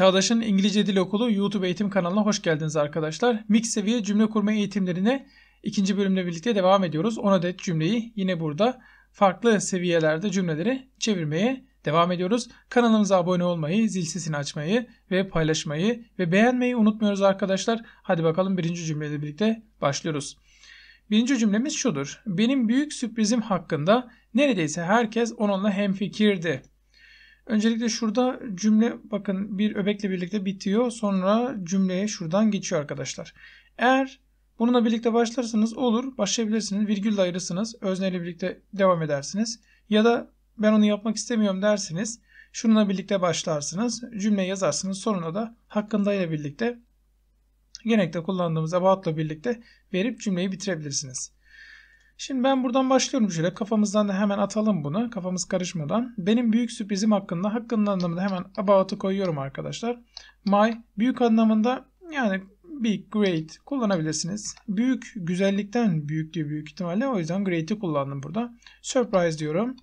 Çağdaş'ın İngilizce Dil Okulu YouTube eğitim kanalına hoş geldiniz arkadaşlar. Mix seviye cümle kurma eğitimlerine ikinci bölümle birlikte devam ediyoruz. 10 adet cümleyi yine burada farklı seviyelerde cümleleri çevirmeye devam ediyoruz. Kanalımıza abone olmayı, zil sesini açmayı ve paylaşmayı ve beğenmeyi unutmuyoruz arkadaşlar. Hadi bakalım birinci cümleyle birlikte başlıyoruz. Birinci cümlemiz şudur. Benim büyük sürprizim hakkında neredeyse herkes onunla hemfikirdi. Öncelikle şurada cümle bakın bir öbekle birlikte bitiyor. Sonra cümleye şuradan geçiyor arkadaşlar. Eğer bununla birlikte başlarsanız olur. Başlayabilirsiniz. Virgülle ayırırsınız. Özneyle birlikte devam edersiniz. Ya da ben onu yapmak istemiyorum dersiniz, şununla birlikte başlarsınız. Cümle yazarsınız. Sonuna da hakkında ile birlikte genellikle kullandığımız about'la birlikte verip cümleyi bitirebilirsiniz. Şimdi ben buradan başlıyorum şöyle. Kafamızdan da hemen atalım bunu. Kafamız karışmadan. Benim büyük sürprizim hakkında hakkında anlamında hemen about'u koyuyorum arkadaşlar. My büyük anlamında yani big, great kullanabilirsiniz. Büyük güzellikten büyük diyor büyük ihtimalle. O yüzden great'i kullandım burada. Surprise diyorum.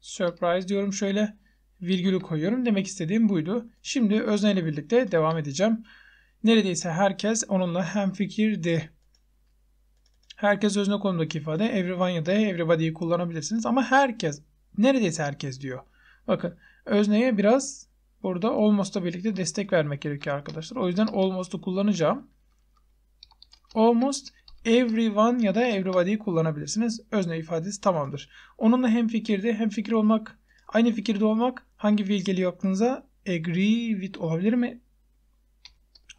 Surprise diyorum şöyle. Virgülü koyuyorum. Demek istediğim buydu. Şimdi özneyle birlikte devam edeceğim. Neredeyse herkes onunla hemfikirdi. Herkes özne konumdaki ifade everyone ya da everybody'yi kullanabilirsiniz ama herkes neredeyse herkes diyor. Bakın özneye biraz burada almost'la birlikte destek vermek gerekiyor arkadaşlar. O yüzden almost'u kullanacağım. Almost everyone ya da everybody'yi kullanabilirsiniz. Özne ifadesi tamamdır. Onunla hem fikirde hem fikir olmak, aynı fikirde olmak hangi fiil geliyor aklınıza? Agree with olabilir mi?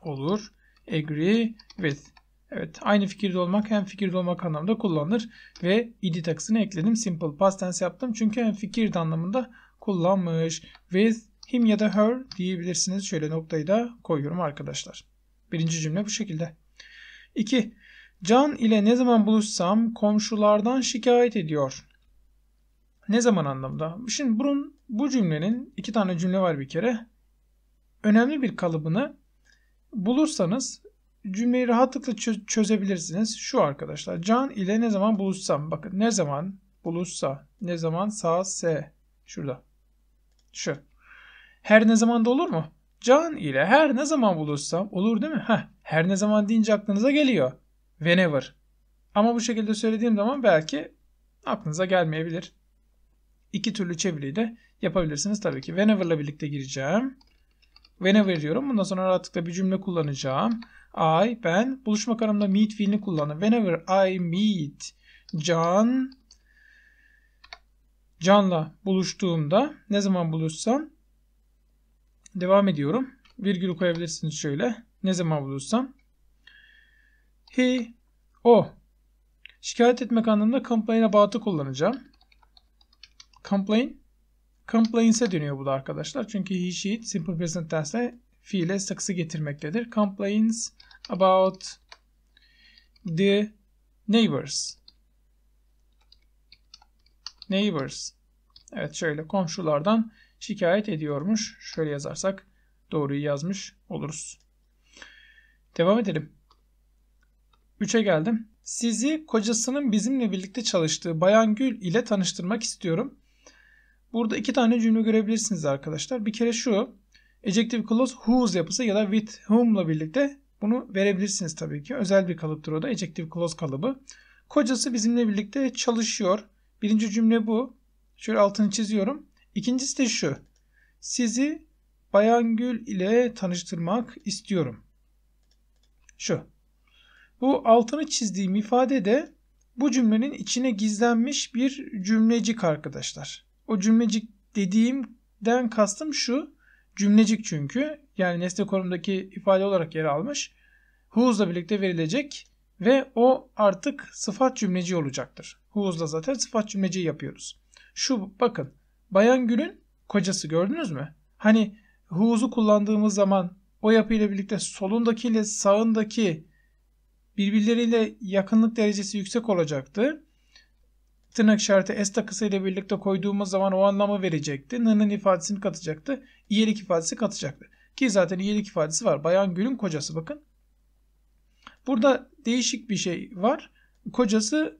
Olur. Agree with. Evet aynı fikirde olmak hem fikirde olmak anlamında kullanılır. Ve id takısını ekledim. Simple past tense yaptım. Çünkü hem fikirde anlamında kullanmış. With him ya da her diyebilirsiniz. Şöyle noktayı da koyuyorum arkadaşlar. Birinci cümle bu şekilde. 2. Can ile ne zaman buluşsam komşulardan şikayet ediyor. Ne zaman anlamda? Şimdi bunun, bu cümlenin iki tane cümle var bir kere. Önemli bir kalıbını bulursanız cümleyi rahatlıkla çö çözebilirsiniz. Şu arkadaşlar. Can ile ne zaman buluşsam. Bakın ne zaman buluşsa. Ne zaman sağ s. Şurada. Şu. Her ne zaman da olur mu? Can ile her ne zaman buluşsam olur değil mi? Heh, her ne zaman deyince aklınıza geliyor. Whenever. Ama bu şekilde söylediğim zaman belki aklınıza gelmeyebilir. İki türlü çeviriyi de yapabilirsiniz tabii ki. Whenever'la birlikte gireceğim. Whenever diyorum. Bundan sonra rahatlıkla bir cümle kullanacağım. I, ben. Buluşmak anlamında meet fiilini kullandım. Whenever I meet Can, Can'la buluştuğumda ne zaman buluşsam devam ediyorum. Virgül koyabilirsiniz şöyle. Ne zaman buluşsam. He, o. Şikayet etmek anlamında complain about'ı kullanacağım. Complain. Complaints'e dönüyor bu da arkadaşlar. Çünkü he, she, simple present tense'le fiile saksı getirmektedir. Complaints about the neighbors. Neighbors. Evet şöyle komşulardan şikayet ediyormuş. Şöyle yazarsak doğruyu yazmış oluruz. Devam edelim. 3'e geldim. Sizi kocasının bizimle birlikte çalıştığı Bayan Gül ile tanıştırmak istiyorum. Burada iki tane cümle görebilirsiniz arkadaşlar. Bir kere şu. Ejective clause whose yapısı ya da with whom'la birlikte bunu verebilirsiniz tabii ki. Özel bir kalıptır o da. Ejective clause kalıbı. Kocası bizimle birlikte çalışıyor. Birinci cümle bu. Şöyle altını çiziyorum. İkincisi de şu. Sizi Bayan Gül ile tanıştırmak istiyorum. Şu. Bu altını çizdiğim ifade de bu cümlenin içine gizlenmiş bir cümlecik arkadaşlar. O cümlecik dediğimden kastım şu. Cümlecik çünkü. Yani nesne konumdaki ifade olarak yer almış. Who's'la birlikte verilecek ve o artık sıfat cümleci olacaktır. Who's'la zaten sıfat cümleciyi yapıyoruz. Şu bakın. Bayan Gül'ün kocası gördünüz mü? Hani who's'u kullandığımız zaman o yapıyla birlikte solundaki ile sağındaki birbirleriyle yakınlık derecesi yüksek olacaktı tırnak işareti S takısı ile birlikte koyduğumuz zaman o anlamı verecekti. N'nin ifadesini katacaktı. İyelik ifadesi katacaktı. Ki zaten iyelik ifadesi var. Bayan Gül'ün kocası bakın. Burada değişik bir şey var. Kocası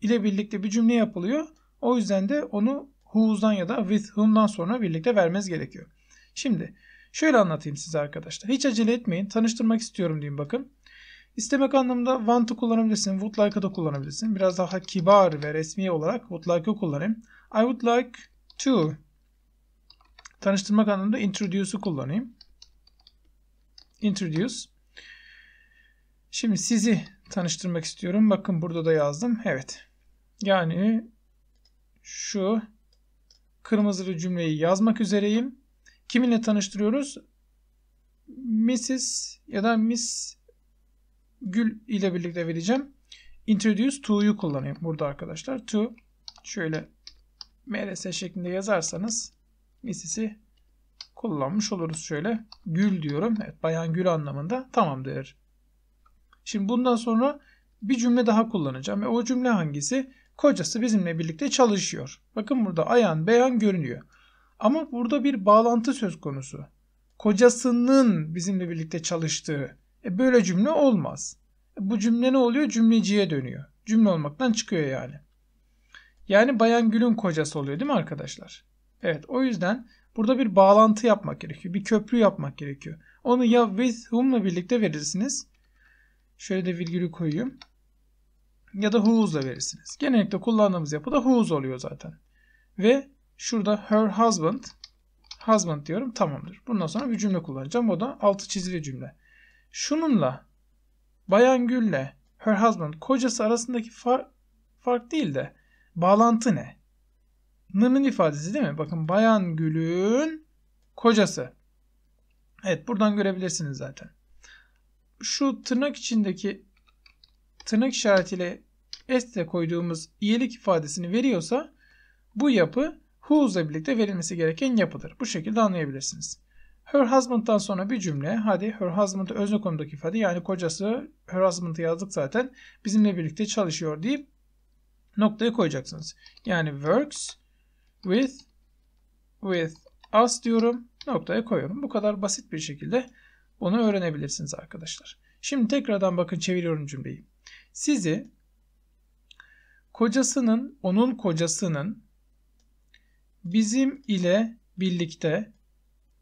ile birlikte bir cümle yapılıyor. O yüzden de onu who'dan ya da with whom'dan sonra birlikte vermeniz gerekiyor. Şimdi şöyle anlatayım size arkadaşlar. Hiç acele etmeyin. Tanıştırmak istiyorum diyeyim bakın. İstemek anlamında want to kullanabilirsin. Would like'ı da kullanabilirsin. Biraz daha kibar ve resmi olarak would like'ı kullanayım. I would like to tanıştırmak anlamında introduce'u kullanayım. Introduce. Şimdi sizi tanıştırmak istiyorum. Bakın burada da yazdım. Evet. Yani şu kırmızılı cümleyi yazmak üzereyim. Kiminle tanıştırıyoruz? Mrs. ya da Miss gül ile birlikte vereceğim. Introduce to'yu kullanayım burada arkadaşlar. To şöyle mrs şeklinde yazarsanız misisi kullanmış oluruz şöyle. Gül diyorum. Evet, bayan gül anlamında tamamdır. Şimdi bundan sonra bir cümle daha kullanacağım. E, o cümle hangisi? Kocası bizimle birlikte çalışıyor. Bakın burada ayan beyan görünüyor. Ama burada bir bağlantı söz konusu. Kocasının bizimle birlikte çalıştığı e böyle cümle olmaz. E bu cümle ne oluyor? Cümleciye dönüyor. Cümle olmaktan çıkıyor yani. Yani Bayan Gül'ün kocası oluyor değil mi arkadaşlar? Evet o yüzden burada bir bağlantı yapmak gerekiyor. Bir köprü yapmak gerekiyor. Onu ya with whom'la birlikte verirsiniz. Şöyle de virgülü koyayım. Ya da who's'la verirsiniz. Genellikle kullandığımız yapı da who's oluyor zaten. Ve şurada her husband husband diyorum tamamdır. Bundan sonra bir cümle kullanacağım. O da altı çizili cümle. Şununla, Bayan Gül'le her husband kocası arasındaki far fark değil de bağlantı ne? Nının ifadesi değil mi? Bakın Bayan Gül'ün kocası. Evet buradan görebilirsiniz zaten. Şu tırnak içindeki tırnak işaretiyle este koyduğumuz iyilik ifadesini veriyorsa bu yapı who's'la birlikte verilmesi gereken yapıdır. Bu şekilde anlayabilirsiniz. Her husband'dan sonra bir cümle. Hadi her husband'ı özne konumdaki ifade yani kocası her husband'ı yazdık zaten. Bizimle birlikte çalışıyor deyip noktayı koyacaksınız. Yani works with with us diyorum. Noktaya koyuyorum. Bu kadar basit bir şekilde bunu öğrenebilirsiniz arkadaşlar. Şimdi tekrardan bakın çeviriyorum cümleyi. Sizi kocasının, onun kocasının bizim ile birlikte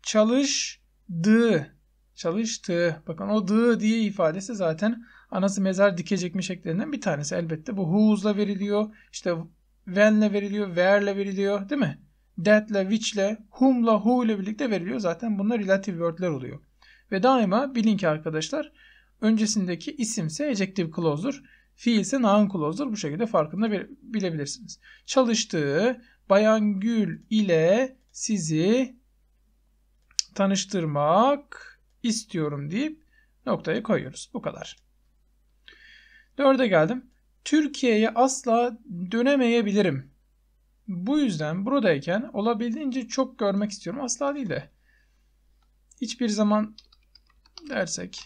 Çalıştı. çalıştığı bakın o "dı" diye ifadesi zaten anası mezar dikecekmiş şeklerinden bir tanesi elbette. Bu who's'la veriliyor. işte when'le veriliyor. Where'le veriliyor. Değil mi? That'le, which'le, whom'la, who'yle birlikte veriliyor. Zaten bunlar relative word'ler oluyor. Ve daima bilin ki arkadaşlar öncesindeki isimse adjective clause'dur. fiil ise noun clause'dur. Bu şekilde farkında bilebilirsiniz. Çalıştığı bayan Gül ile sizi tanıştırmak istiyorum deyip noktayı koyuyoruz. Bu kadar. Dörde geldim. Türkiye'ye asla dönemeyebilirim. Bu yüzden buradayken olabildiğince çok görmek istiyorum. Asla değil de hiçbir zaman dersek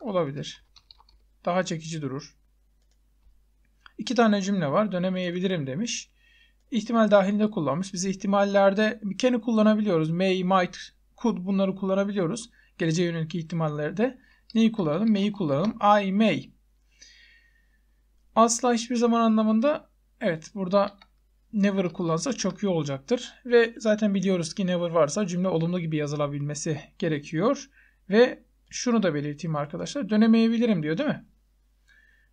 olabilir. Daha çekici durur. İki tane cümle var. Dönemeyebilirim demiş ihtimal dahilinde kullanmış. Biz ihtimallerde can'i kullanabiliyoruz. May, might, could bunları kullanabiliyoruz. Geleceğe yönelik ihtimallerde. Neyi kullanalım? May'i kullanalım. I may. Asla hiçbir zaman anlamında evet burada never'ı kullansa çok iyi olacaktır. Ve zaten biliyoruz ki never varsa cümle olumlu gibi yazılabilmesi gerekiyor. Ve şunu da belirteyim arkadaşlar. Dönemeyebilirim diyor değil mi?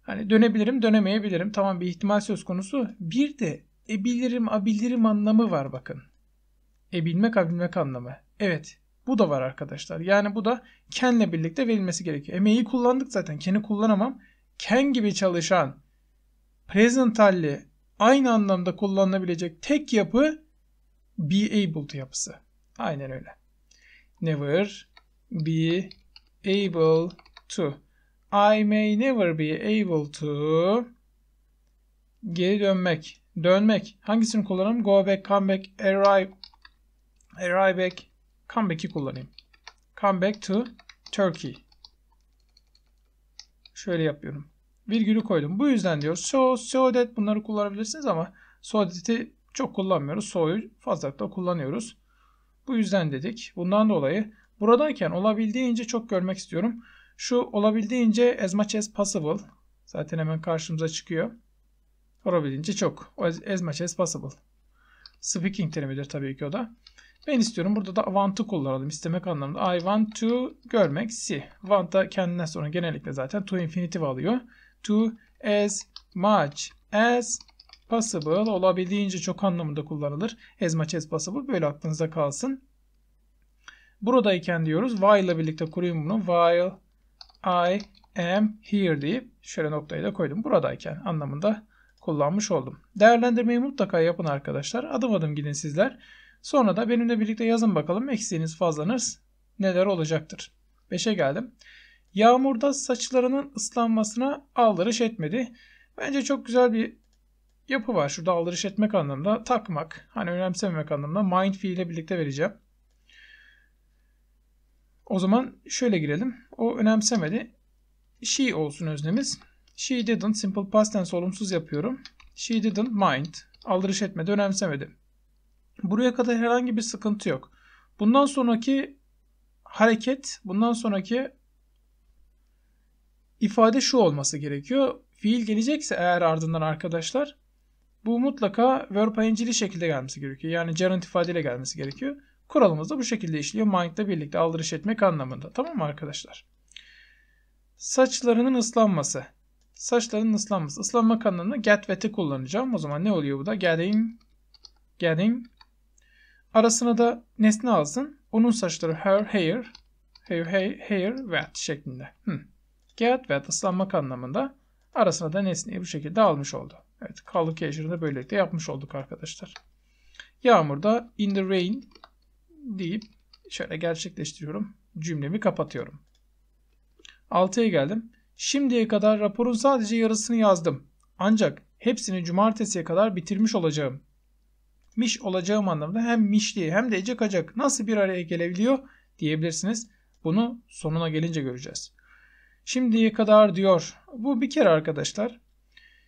Hani dönebilirim, dönemeyebilirim. Tamam bir ihtimal söz konusu. Bir de e bilirim a bilirim anlamı var bakın. E bilmek a bilmek anlamı. Evet bu da var arkadaşlar. Yani bu da kenle birlikte verilmesi gerekiyor. Emeği kullandık zaten. Ken'i kullanamam. Ken gibi çalışan present halli aynı anlamda kullanılabilecek tek yapı be able to yapısı. Aynen öyle. Never be able to. I may never be able to geri dönmek. Dönmek. Hangisini kullanayım? Go back, come back, arrive, arrive back. Come back'i kullanayım. Come back to Turkey. Şöyle yapıyorum. Virgülü koydum. Bu yüzden diyor so, so that bunları kullanabilirsiniz ama so that'i çok kullanmıyoruz. So'yu fazla kullanıyoruz. Bu yüzden dedik. Bundan dolayı buradayken olabildiğince çok görmek istiyorum. Şu olabildiğince as much as possible. Zaten hemen karşımıza çıkıyor. Olabildiğince çok. As, much as possible. Speaking terimidir tabii ki o da. Ben istiyorum. Burada da want kullanalım. İstemek anlamında. I want to görmek. See. Want da kendine sonra genellikle zaten to infinitive alıyor. To as much as possible olabildiğince çok anlamında kullanılır. As much as possible böyle aklınıza kalsın. Buradayken diyoruz while ile birlikte kurayım bunu. While I am here deyip şöyle noktayı da koydum. Buradayken anlamında kullanmış oldum. Değerlendirmeyi mutlaka yapın arkadaşlar. Adım adım gidin sizler. Sonra da benimle birlikte yazın bakalım eksiğiniz fazlanız neler olacaktır. 5'e geldim. Yağmurda saçlarının ıslanmasına aldırış etmedi. Bence çok güzel bir yapı var. Şurada aldırış etmek anlamında takmak, hani önemsememek anlamında mind ile birlikte vereceğim. O zaman şöyle girelim. O önemsemedi. She olsun öznemiz. She didn't simple past tense olumsuz yapıyorum. She didn't mind. Aldırış etmedi, önemsemedi. Buraya kadar herhangi bir sıkıntı yok. Bundan sonraki hareket, bundan sonraki ifade şu olması gerekiyor. Fiil gelecekse eğer ardından arkadaşlar bu mutlaka verb ing'li şekilde gelmesi gerekiyor. Yani gerund ifadeyle gelmesi gerekiyor. Kuralımız da bu şekilde işliyor. Mindle birlikte aldırış etmek anlamında. Tamam mı arkadaşlar? Saçlarının ıslanması saçların ıslanması. Islanmak anlamında get ve to kullanacağım. O zaman ne oluyor bu da? Getting, getting. Arasına da nesne alsın. Onun saçları her, hair, hair, hair, hair wet şeklinde. Hmm. Get wet ıslanmak anlamında. Arasına da nesneyi bu şekilde almış oldu. Evet, collocation'ı da böylelikle yapmış olduk arkadaşlar. Yağmurda in the rain deyip şöyle gerçekleştiriyorum. Cümlemi kapatıyorum. 6'ya geldim. Şimdiye kadar raporun sadece yarısını yazdım. Ancak hepsini cumartesiye kadar bitirmiş olacağım. Miş olacağım anlamda hem mişliği hem de ece kacak nasıl bir araya gelebiliyor diyebilirsiniz. Bunu sonuna gelince göreceğiz. Şimdiye kadar diyor. Bu bir kere arkadaşlar.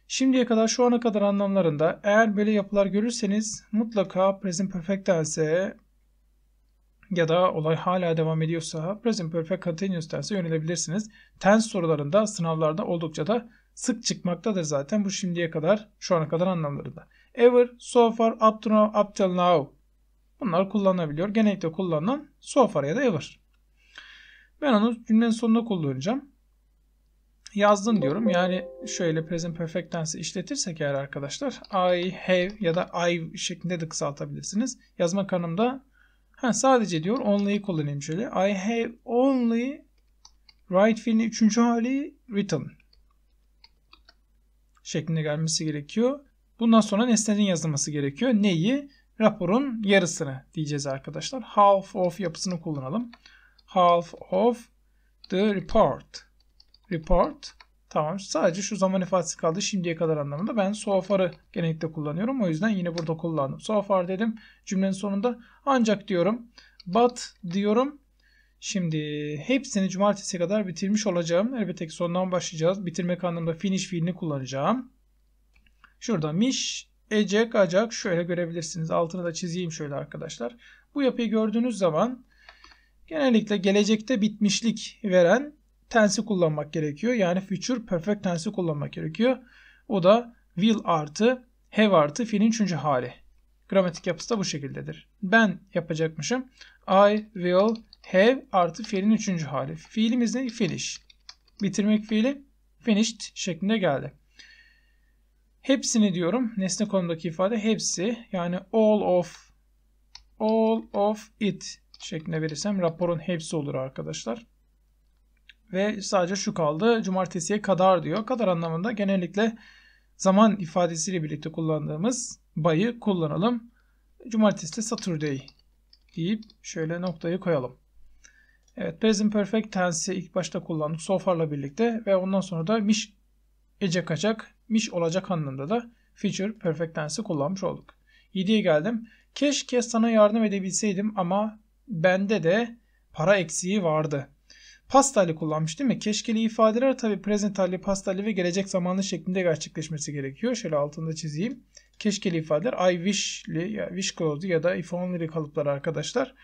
Şimdiye kadar şu ana kadar anlamlarında eğer böyle yapılar görürseniz mutlaka present perfect tense ya da olay hala devam ediyorsa present perfect continuous tense'e yönelebilirsiniz. Tense sorularında sınavlarda oldukça da sık çıkmaktadır zaten bu şimdiye kadar şu ana kadar anlamlarında. Ever, so far, up to now, up till now. Bunlar kullanılabiliyor. Genellikle kullanılan so far ya da ever. Ben onu cümlenin sonunda kullanacağım. Yazdın diyorum. Yani şöyle present perfect tense işletirsek eğer arkadaşlar I have ya da I şeklinde de kısaltabilirsiniz. Yazma kanımda Ha, sadece diyor only'yi kullanayım şöyle. I have only right fiilin üçüncü hali written şeklinde gelmesi gerekiyor. Bundan sonra nesnenin yazılması gerekiyor. Neyi? Raporun yarısını diyeceğiz arkadaşlar. Half of yapısını kullanalım. Half of the report. Report Tamam. Sadece şu zaman ifadesi kaldı şimdiye kadar anlamında. Ben so far'ı genellikle kullanıyorum. O yüzden yine burada kullandım. So far dedim cümlenin sonunda. Ancak diyorum. But diyorum. Şimdi hepsini cumartesi kadar bitirmiş olacağım. Elbette ki sondan başlayacağız. Bitirmek anlamında finish fiilini kullanacağım. Şurada miş, ecek, acak şöyle görebilirsiniz. Altını da çizeyim şöyle arkadaşlar. Bu yapıyı gördüğünüz zaman genellikle gelecekte bitmişlik veren tense'i kullanmak gerekiyor. Yani future perfect tense'i kullanmak gerekiyor. O da will artı have artı fiilin üçüncü hali. Gramatik yapısı da bu şekildedir. Ben yapacakmışım. I will have artı fiilin üçüncü hali. Fiilimiz ne? Finish. Bitirmek fiili finished şeklinde geldi. Hepsini diyorum. Nesne konumdaki ifade hepsi. Yani all of all of it şeklinde verirsem raporun hepsi olur arkadaşlar ve sadece şu kaldı cumartesiye kadar diyor. Kadar anlamında genellikle zaman ifadesiyle birlikte kullandığımız bayı kullanalım. Cumartesi de Saturday deyip şöyle noktayı koyalım. Evet present perfect tense'i ilk başta kullandık so far'la birlikte ve ondan sonra da miş ece kaçak miş olacak anlamında da future perfect tense'i kullanmış olduk. 7'ye geldim. Keşke sana yardım edebilseydim ama bende de para eksiği vardı pastayla kullanmış değil mi? Keşkeli ifadeler tabi prezentali, pastali ve gelecek zamanlı şeklinde gerçekleşmesi gerekiyor. Şöyle altında çizeyim. Keşkeli ifadeler I wish'li ya wish clause'lu ya da if only'li kalıplar arkadaşlar.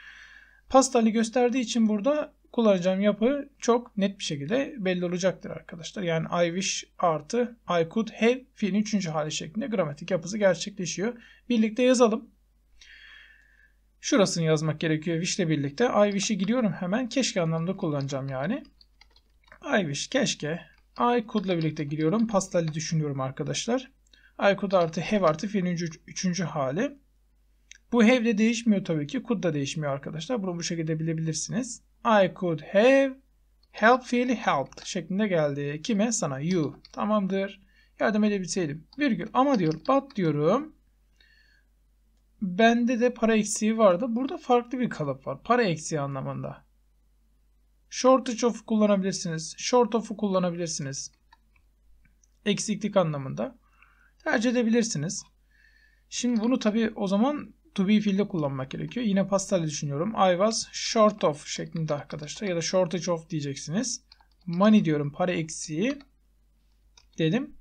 Pastali gösterdiği için burada kullanacağım yapı çok net bir şekilde belli olacaktır arkadaşlar. Yani I wish artı I could have fiilin üçüncü hali şeklinde gramatik yapısı gerçekleşiyor. Birlikte yazalım. Şurasını yazmak gerekiyor wish ile birlikte. I wish'i gidiyorum hemen. Keşke anlamda kullanacağım yani. I wish keşke. I could ile birlikte giriyorum. Pastali düşünüyorum arkadaşlar. I could artı have artı fiilin üçüncü hali. Bu have de değişmiyor tabii ki. Could da değişmiyor arkadaşlar. Bunu bu şekilde bilebilirsiniz. I could have help fiili helped şeklinde geldi. Kime? Sana. You. Tamamdır. Yardım edebilseydim. Virgül. Ama diyor but diyorum bende de para eksiği vardı. Burada farklı bir kalıp var. Para eksiği anlamında. Shortage of'u kullanabilirsiniz. Short of'u kullanabilirsiniz. Eksiklik anlamında. Tercih edebilirsiniz. Şimdi bunu tabi o zaman to be fiilde kullanmak gerekiyor. Yine pastel düşünüyorum. I was short of şeklinde arkadaşlar. Ya da shortage of diyeceksiniz. Money diyorum para eksiği dedim.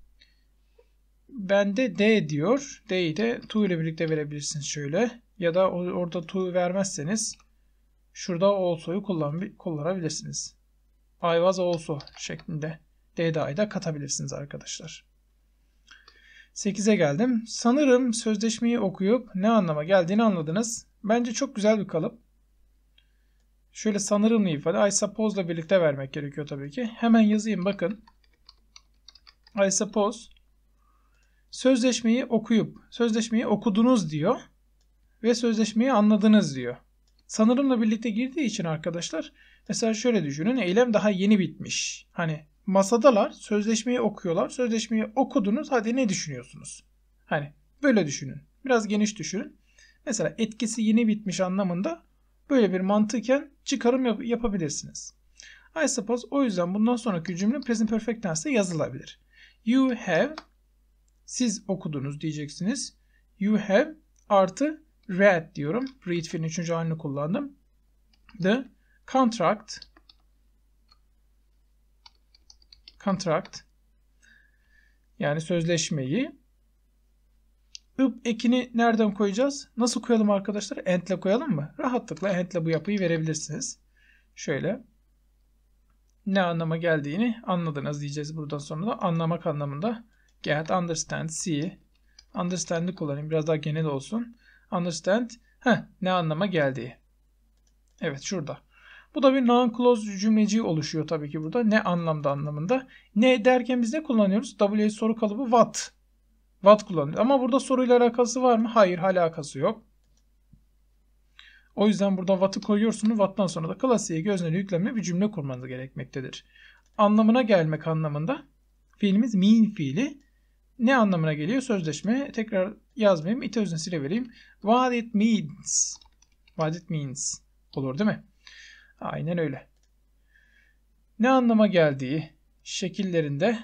Bende D diyor. D'yi de to ile birlikte verebilirsiniz şöyle. Ya da orada to vermezseniz şurada also'yu kullan, kullanabilirsiniz. I was also şeklinde D'da'yı da katabilirsiniz arkadaşlar. 8'e geldim. Sanırım sözleşmeyi okuyup ne anlama geldiğini anladınız. Bence çok güzel bir kalıp. Şöyle sanırımlı ifade I suppose ile birlikte vermek gerekiyor tabii ki. Hemen yazayım bakın. I suppose sözleşmeyi okuyup sözleşmeyi okudunuz diyor ve sözleşmeyi anladınız diyor. Sanırımla birlikte girdiği için arkadaşlar mesela şöyle düşünün eylem daha yeni bitmiş. Hani masadalar sözleşmeyi okuyorlar. Sözleşmeyi okudunuz hadi ne düşünüyorsunuz? Hani böyle düşünün. Biraz geniş düşünün. Mesela etkisi yeni bitmiş anlamında böyle bir mantıken çıkarım yap- yapabilirsiniz. I suppose o yüzden bundan sonraki cümle present perfect tense'de yazılabilir. You have siz okudunuz diyeceksiniz. You have artı read diyorum. Read fiilin üçüncü halini kullandım. The contract contract yani sözleşmeyi ıp ekini nereden koyacağız? Nasıl koyalım arkadaşlar? Entle koyalım mı? Rahatlıkla entle bu yapıyı verebilirsiniz. Şöyle ne anlama geldiğini anladınız diyeceğiz buradan sonra da anlamak anlamında get understand see understand'i kullanayım biraz daha genel olsun. Understand heh, ne anlama geldi? Evet şurada. Bu da bir non-close cümleci oluşuyor tabii ki burada. Ne anlamda anlamında. Ne derken biz ne kullanıyoruz? WH soru kalıbı what. What kullanıyoruz. Ama burada soruyla alakası var mı? Hayır alakası yok. O yüzden burada what'ı koyuyorsunuz. What'tan sonra da klasiğe gözneli yüklenme bir cümle kurmanız gerekmektedir. Anlamına gelmek anlamında fiilimiz mean fiili ne anlamına geliyor? Sözleşme tekrar yazmayayım. It öznesini sile vereyim. What it means. What it means. Olur değil mi? Aynen öyle. Ne anlama geldiği şekillerinde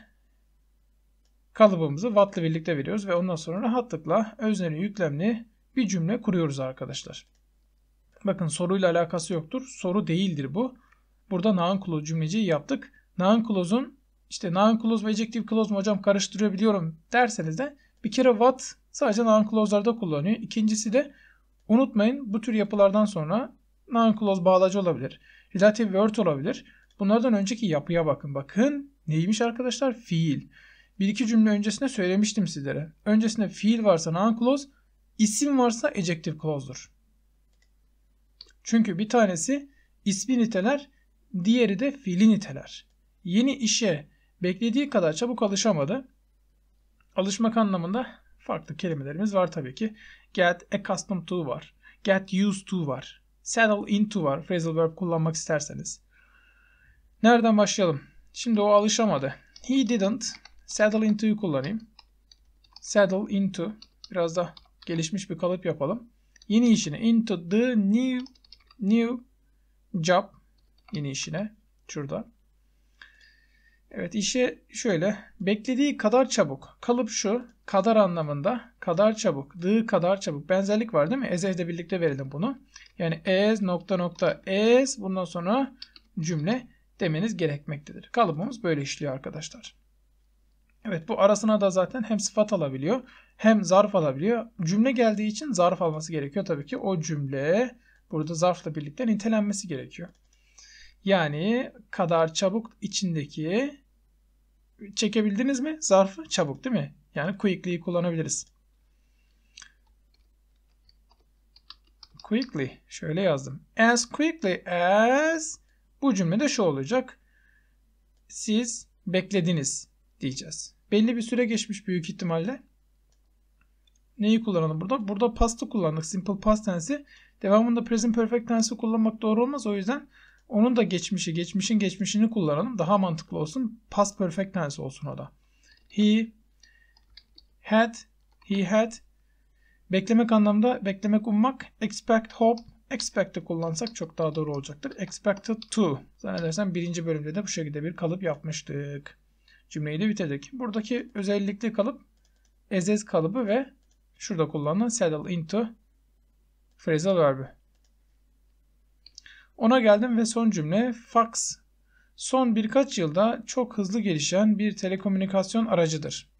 kalıbımızı what'la birlikte veriyoruz ve ondan sonra rahatlıkla özneli yüklemli bir cümle kuruyoruz arkadaşlar. Bakın soruyla alakası yoktur. Soru değildir bu. Burada noun clause cümleciyi yaptık. Noun clause'un işte noun clause ve adjective clause mu hocam karıştırabiliyorum derseniz de bir kere what sadece noun clause'larda kullanıyor. İkincisi de unutmayın bu tür yapılardan sonra noun clause bağlacı olabilir. Relative word olabilir. Bunlardan önceki yapıya bakın. Bakın neymiş arkadaşlar? Fiil. Bir iki cümle öncesinde söylemiştim sizlere. Öncesinde fiil varsa noun clause, isim varsa adjective clause'dur. Çünkü bir tanesi ismi niteler, diğeri de fiili niteler. Yeni işe beklediği kadar çabuk alışamadı. Alışmak anlamında farklı kelimelerimiz var tabii ki. Get accustomed to var. Get used to var. Settle into var. Phrasal verb kullanmak isterseniz. Nereden başlayalım? Şimdi o alışamadı. He didn't. Settle into'yu kullanayım. Settle into. Biraz da gelişmiş bir kalıp yapalım. Yeni işine. Into the new new job. Yeni işine. Şurada. Evet işe şöyle beklediği kadar çabuk. Kalıp şu kadar anlamında kadar çabuk, dığı kadar çabuk. Benzerlik var değil mi? Ez de birlikte verelim bunu. Yani ez nokta nokta ez bundan sonra cümle demeniz gerekmektedir. Kalıbımız böyle işliyor arkadaşlar. Evet bu arasına da zaten hem sıfat alabiliyor hem zarf alabiliyor. Cümle geldiği için zarf alması gerekiyor tabii ki. O cümle burada zarfla birlikte nitelenmesi gerekiyor. Yani kadar çabuk içindeki çekebildiniz mi? Zarfı çabuk değil mi? Yani quickly'yi kullanabiliriz. Quickly. Şöyle yazdım. As quickly as bu cümlede şu olacak. Siz beklediniz diyeceğiz. Belli bir süre geçmiş büyük ihtimalle. Neyi kullanalım burada? Burada past'ı kullandık. Simple past tense'i. Devamında present perfect tense'i kullanmak doğru olmaz. O yüzden onun da geçmişi, geçmişin geçmişini kullanalım. Daha mantıklı olsun. Past perfect tense olsun o da. He had, he had. Beklemek anlamda beklemek ummak. Expect, hope, expect'i kullansak çok daha doğru olacaktır. Expected to. Zannedersem birinci bölümde de bu şekilde bir kalıp yapmıştık. Cümleyi de bitirdik. Buradaki özellikli kalıp ezez kalıbı ve şurada kullanılan settle into phrasal verbi. Ona geldim ve son cümle fax. Son birkaç yılda çok hızlı gelişen bir telekomünikasyon aracıdır.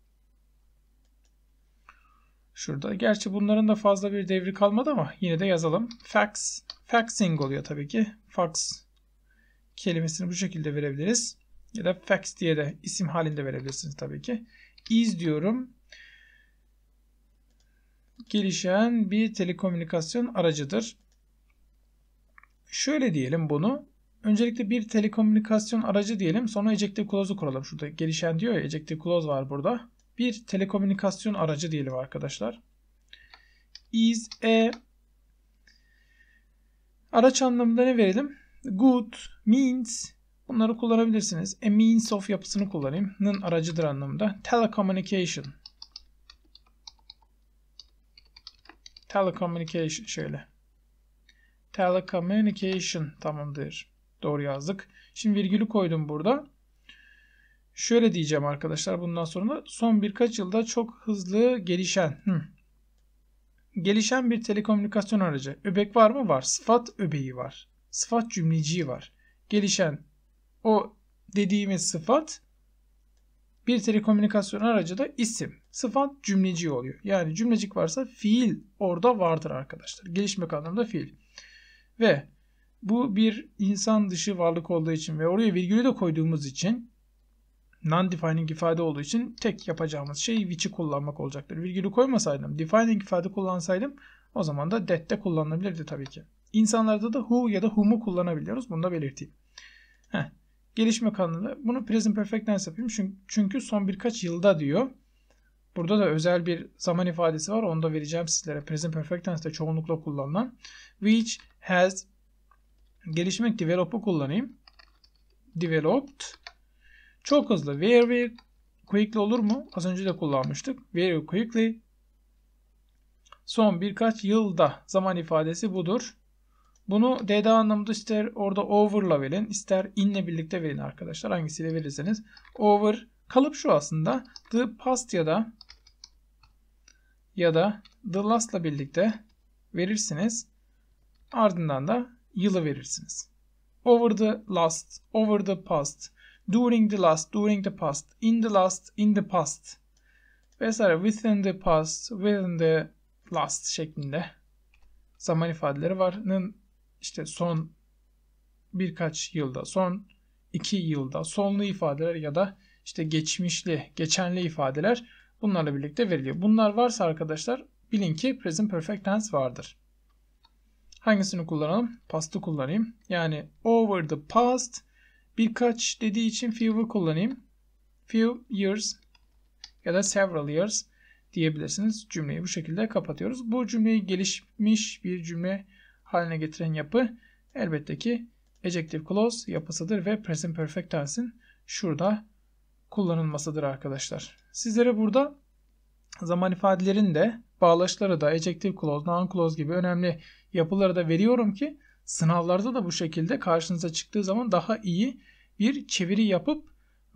Şurada. Gerçi bunların da fazla bir devri kalmadı ama yine de yazalım. Fax. Faxing oluyor tabii ki. Fax kelimesini bu şekilde verebiliriz. Ya da fax diye de isim halinde verebilirsiniz tabii ki. İz diyorum. Gelişen bir telekomünikasyon aracıdır. Şöyle diyelim bunu. Öncelikle bir telekomünikasyon aracı diyelim. Sonra ejective clause'u kuralım. Şurada gelişen diyor ya ejective clause var burada. Bir telekomünikasyon aracı diyelim arkadaşlar. Is a araç anlamında ne verelim? Good, means bunları kullanabilirsiniz. A means of yapısını kullanayım. Nın aracıdır anlamında. Telecommunication. Telecommunication şöyle. Telecommunication tamamdır. Doğru yazdık. Şimdi virgülü koydum burada. Şöyle diyeceğim arkadaşlar bundan sonra son birkaç yılda çok hızlı gelişen hmm. gelişen bir telekomünikasyon aracı. Öbek var mı? Var. Sıfat öbeği var. Sıfat cümleciği var. Gelişen o dediğimiz sıfat bir telekomünikasyon aracı da isim. Sıfat cümleci oluyor. Yani cümlecik varsa fiil orada vardır arkadaşlar. Gelişmek anlamında fiil. Ve bu bir insan dışı varlık olduğu için ve oraya virgülü de koyduğumuz için non-defining ifade olduğu için tek yapacağımız şey which'i kullanmak olacaktır. Virgülü koymasaydım, defining ifade kullansaydım o zaman da that de kullanılabilirdi tabii ki. İnsanlarda da who ya da whom'u kullanabiliyoruz. Bunu da belirteyim. Heh. Gelişme kanunu. Bunu present perfect tense yapayım. Çünkü, çünkü son birkaç yılda diyor. Burada da özel bir zaman ifadesi var. Onu da vereceğim sizlere. Present perfect tense'de çoğunlukla kullanılan. Which has gelişmek develop'u kullanayım. Developed çok hızlı. Very quickly olur mu? Az önce de kullanmıştık. Very quickly son birkaç yılda zaman ifadesi budur. Bunu DD anlamında ister orada over'la verin ister in'le birlikte verin arkadaşlar. Hangisiyle verirseniz. Over kalıp şu aslında. The past ya da ya da the last'la birlikte verirsiniz. Ardından da yılı verirsiniz. Over the last, over the past, during the last, during the past, in the last, in the past vesaire within the past, within the last şeklinde zaman ifadeleri var. işte son birkaç yılda, son iki yılda sonlu ifadeler ya da işte geçmişli, geçenli ifadeler bunlarla birlikte veriliyor. Bunlar varsa arkadaşlar bilin ki present perfect tense vardır. Hangisini kullanalım? Past'ı kullanayım. Yani over the past birkaç dediği için few kullanayım. Few years ya da several years diyebilirsiniz. Cümleyi bu şekilde kapatıyoruz. Bu cümleyi gelişmiş bir cümle haline getiren yapı elbette ki adjective clause yapısıdır ve present perfect tense'in şurada kullanılmasıdır arkadaşlar. Sizlere burada zaman ifadelerin de bağlaçları da ejective clause, noun clause gibi önemli yapıları da veriyorum ki sınavlarda da bu şekilde karşınıza çıktığı zaman daha iyi bir çeviri yapıp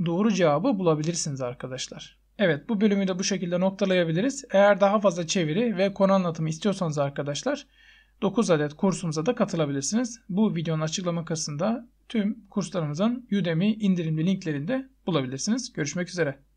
doğru cevabı bulabilirsiniz arkadaşlar. Evet bu bölümü de bu şekilde noktalayabiliriz. Eğer daha fazla çeviri ve konu anlatımı istiyorsanız arkadaşlar 9 adet kursumuza da katılabilirsiniz. Bu videonun açıklama kısmında tüm kurslarımızın Udemy indirimli linklerinde bulabilirsiniz. Görüşmek üzere.